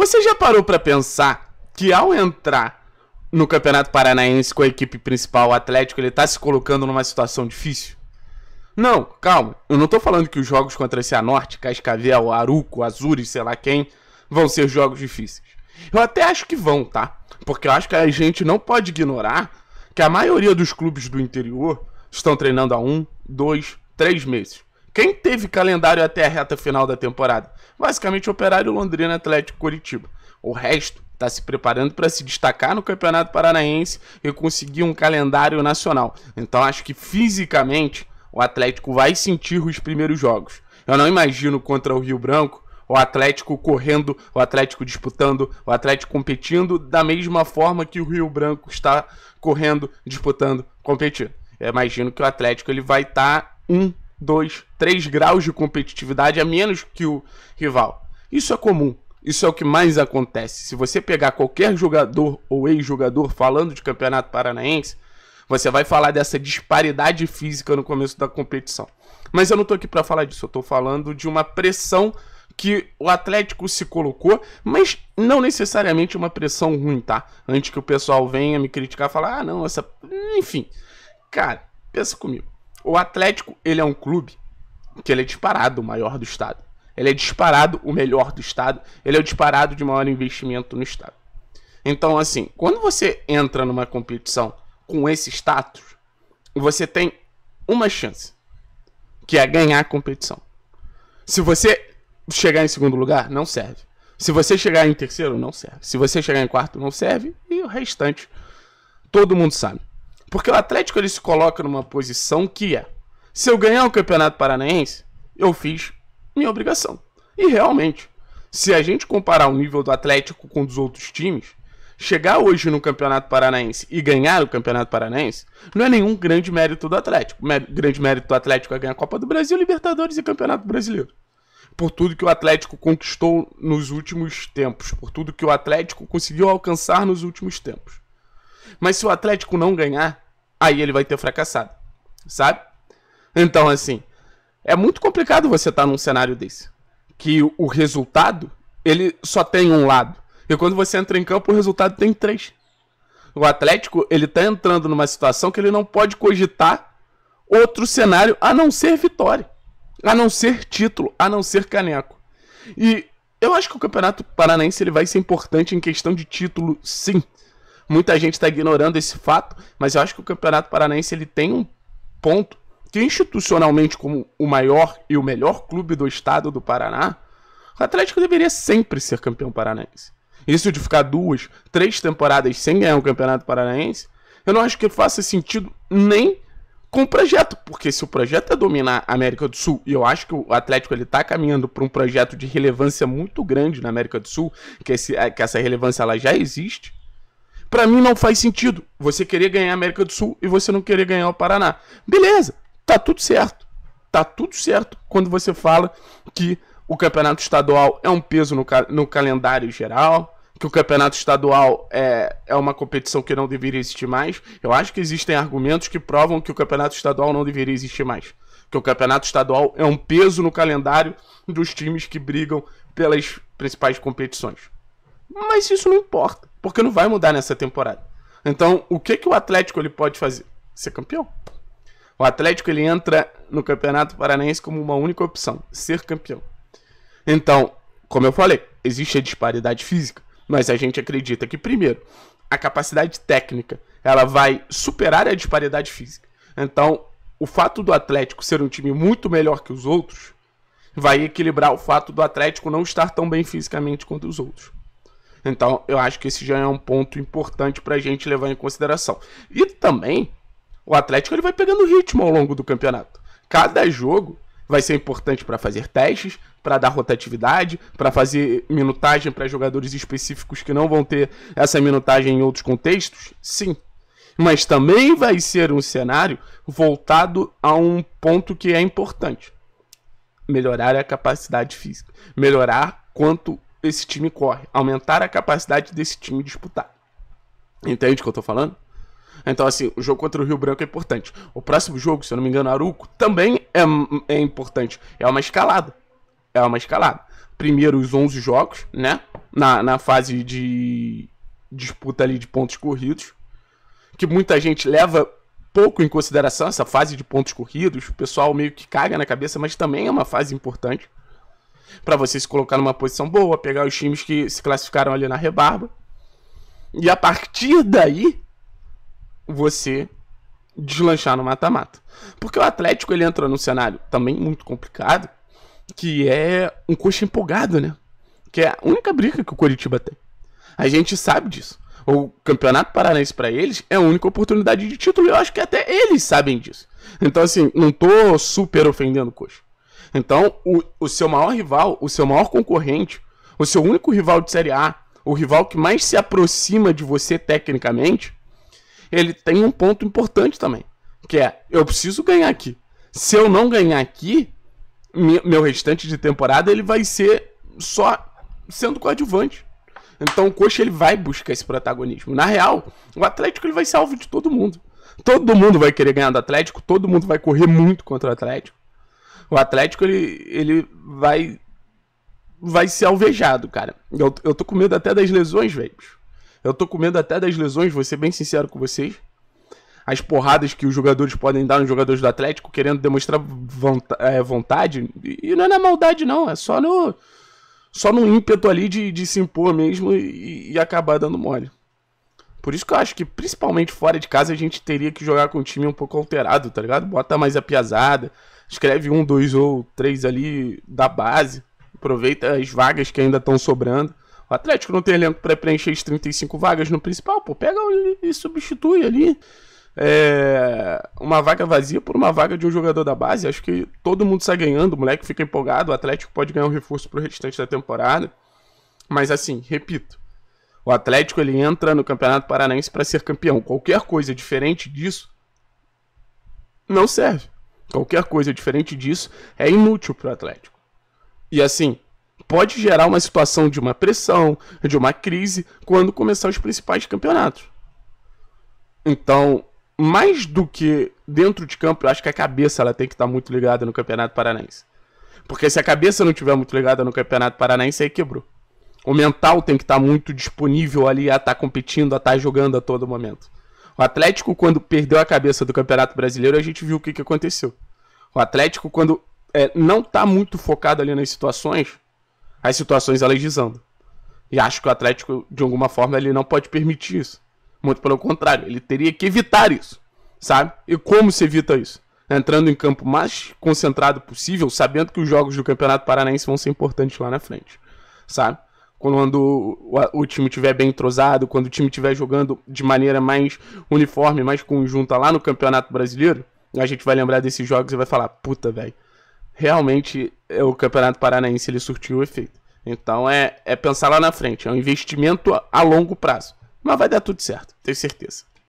Você já parou para pensar que ao entrar no Campeonato Paranaense com a equipe principal, o Atlético, ele tá se colocando numa situação difícil? Não, calma. Eu não tô falando que os jogos contra Cianorte, Cascavel, Aruco, Azures, sei lá quem, vão ser jogos difíceis. Eu até acho que vão, tá? Porque eu acho que a gente não pode ignorar que a maioria dos clubes do interior estão treinando há um, dois, três meses. Quem teve calendário até a reta final da temporada? Basicamente Operário Londrina Atlético Curitiba. O resto está se preparando para se destacar no Campeonato Paranaense e conseguir um calendário nacional. Então acho que fisicamente o Atlético vai sentir os primeiros jogos. Eu não imagino contra o Rio Branco o Atlético correndo, o Atlético disputando, o Atlético competindo da mesma forma que o Rio Branco está correndo, disputando, competindo. Eu imagino que o Atlético ele vai estar tá um 2, 3 graus de competitividade a menos que o rival. Isso é comum. Isso é o que mais acontece. Se você pegar qualquer jogador ou ex-jogador falando de Campeonato Paranaense, você vai falar dessa disparidade física no começo da competição. Mas eu não estou aqui para falar disso, eu estou falando de uma pressão que o Atlético se colocou, mas não necessariamente uma pressão ruim, tá? Antes que o pessoal venha me criticar, falar: "Ah, não, essa, enfim". Cara, pensa comigo. O Atlético, ele é um clube que ele é disparado o maior do estado. Ele é disparado o melhor do estado. Ele é o disparado de maior investimento no estado. Então, assim, quando você entra numa competição com esse status, você tem uma chance, que é ganhar a competição. Se você chegar em segundo lugar, não serve. Se você chegar em terceiro, não serve. Se você chegar em quarto, não serve. E o restante, todo mundo sabe. Porque o Atlético ele se coloca numa posição que é: se eu ganhar o Campeonato Paranaense, eu fiz minha obrigação. E realmente, se a gente comparar o nível do Atlético com dos outros times, chegar hoje no Campeonato Paranaense e ganhar o Campeonato Paranaense não é nenhum grande mérito do Atlético. Mé grande mérito do Atlético é ganhar a Copa do Brasil, Libertadores e Campeonato Brasileiro. Por tudo que o Atlético conquistou nos últimos tempos, por tudo que o Atlético conseguiu alcançar nos últimos tempos. Mas se o Atlético não ganhar, aí ele vai ter fracassado, sabe? Então, assim, é muito complicado você estar tá num cenário desse, que o resultado, ele só tem um lado. E quando você entra em campo, o resultado tem três. O Atlético, ele tá entrando numa situação que ele não pode cogitar outro cenário a não ser vitória, a não ser título, a não ser caneco. E eu acho que o Campeonato Paranaense ele vai ser importante em questão de título, sim. Muita gente está ignorando esse fato, mas eu acho que o Campeonato Paranaense ele tem um ponto que institucionalmente como o maior e o melhor clube do estado do Paraná, o Atlético deveria sempre ser campeão paranaense. Isso de ficar duas, três temporadas sem ganhar um campeonato paranaense, eu não acho que faça sentido nem com o projeto, porque se o projeto é dominar a América do Sul, e eu acho que o Atlético ele tá caminhando para um projeto de relevância muito grande na América do Sul, que, esse, é, que essa relevância ela já existe, para mim não faz sentido você querer ganhar a América do Sul e você não querer ganhar o Paraná. Beleza, tá tudo certo. Tá tudo certo quando você fala que o campeonato estadual é um peso no, no calendário geral, que o campeonato estadual é, é uma competição que não deveria existir mais. Eu acho que existem argumentos que provam que o campeonato estadual não deveria existir mais. Que o campeonato estadual é um peso no calendário dos times que brigam pelas principais competições. Mas isso não importa porque não vai mudar nessa temporada. Então, o que que o Atlético ele pode fazer? Ser campeão. O Atlético ele entra no Campeonato Paranaense como uma única opção, ser campeão. Então, como eu falei, existe a disparidade física, mas a gente acredita que primeiro, a capacidade técnica, ela vai superar a disparidade física. Então, o fato do Atlético ser um time muito melhor que os outros vai equilibrar o fato do Atlético não estar tão bem fisicamente quanto os outros. Então, eu acho que esse já é um ponto importante para a gente levar em consideração. E também, o Atlético ele vai pegando ritmo ao longo do campeonato. Cada jogo vai ser importante para fazer testes, para dar rotatividade, para fazer minutagem para jogadores específicos que não vão ter essa minutagem em outros contextos? Sim. Mas também vai ser um cenário voltado a um ponto que é importante: melhorar a capacidade física, melhorar quanto esse time corre, aumentar a capacidade desse time disputar. Entende o que eu tô falando? Então, assim, o jogo contra o Rio Branco é importante. O próximo jogo, se eu não me engano, Aruco, também é, é importante. É uma escalada. É uma escalada. Primeiro os 11 jogos, né? Na, na fase de disputa ali de pontos corridos. Que muita gente leva pouco em consideração essa fase de pontos corridos. O pessoal meio que caga na cabeça, mas também é uma fase importante para você se colocar numa posição boa, pegar os times que se classificaram ali na rebarba. E a partir daí, você deslanchar no mata-mata. Porque o Atlético ele entra num cenário também muito complicado, que é um coxa empolgado, né? Que é a única briga que o Coritiba tem. A gente sabe disso. O Campeonato Paranaense para eles é a única oportunidade de título e eu acho que até eles sabem disso. Então, assim, não tô super ofendendo o Coxa. Então, o, o seu maior rival, o seu maior concorrente, o seu único rival de Série A, o rival que mais se aproxima de você tecnicamente, ele tem um ponto importante também, que é eu preciso ganhar aqui. Se eu não ganhar aqui, meu restante de temporada ele vai ser só sendo coadjuvante. Então o Coxa ele vai buscar esse protagonismo. Na real, o Atlético ele vai ser alvo de todo mundo. Todo mundo vai querer ganhar do Atlético, todo mundo vai correr muito contra o Atlético. O Atlético, ele, ele vai vai ser alvejado, cara. Eu, eu tô com medo até das lesões, velho. Eu tô com medo até das lesões, vou ser bem sincero com vocês. As porradas que os jogadores podem dar nos jogadores do Atlético, querendo demonstrar é, vontade. E não é na maldade, não. É só no, só no ímpeto ali de, de se impor mesmo e, e acabar dando mole. Por isso que eu acho que, principalmente fora de casa, a gente teria que jogar com o time um pouco alterado, tá ligado? Bota mais a piazada escreve um, dois ou três ali da base, aproveita as vagas que ainda estão sobrando. O Atlético não tem elenco para preencher as 35 vagas no principal, pô, pega e substitui ali. É, uma vaga vazia por uma vaga de um jogador da base. Acho que todo mundo sai ganhando, o moleque fica empolgado, o Atlético pode ganhar um reforço pro restante da temporada. Mas assim, repito, o Atlético ele entra no Campeonato Paranaense para ser campeão. Qualquer coisa diferente disso não serve. Qualquer coisa diferente disso é inútil para o Atlético. E assim, pode gerar uma situação de uma pressão, de uma crise, quando começar os principais campeonatos. Então, mais do que dentro de campo, eu acho que a cabeça ela tem que estar muito ligada no Campeonato Paranaense. Porque se a cabeça não estiver muito ligada no Campeonato Paranaense, aí quebrou. O mental tem que estar muito disponível ali a estar competindo, a estar jogando a todo momento. O Atlético, quando perdeu a cabeça do Campeonato Brasileiro, a gente viu o que, que aconteceu. O Atlético, quando é, não está muito focado ali nas situações, as situações elas E acho que o Atlético, de alguma forma, ele não pode permitir isso. Muito pelo contrário, ele teria que evitar isso, sabe? E como se evita isso? Entrando em campo mais concentrado possível, sabendo que os jogos do Campeonato Paranaense vão ser importantes lá na frente, sabe? quando o, time tiver bem entrosado, quando o time tiver jogando de maneira mais uniforme, mais conjunta lá no Campeonato Brasileiro, a gente vai lembrar desses jogos e vai falar, puta, velho, realmente é, o Campeonato Paranaense ele surtiu o efeito. Então é, é pensar lá na frente, é um investimento a longo prazo. Mas vai dar tudo certo, tenho certeza.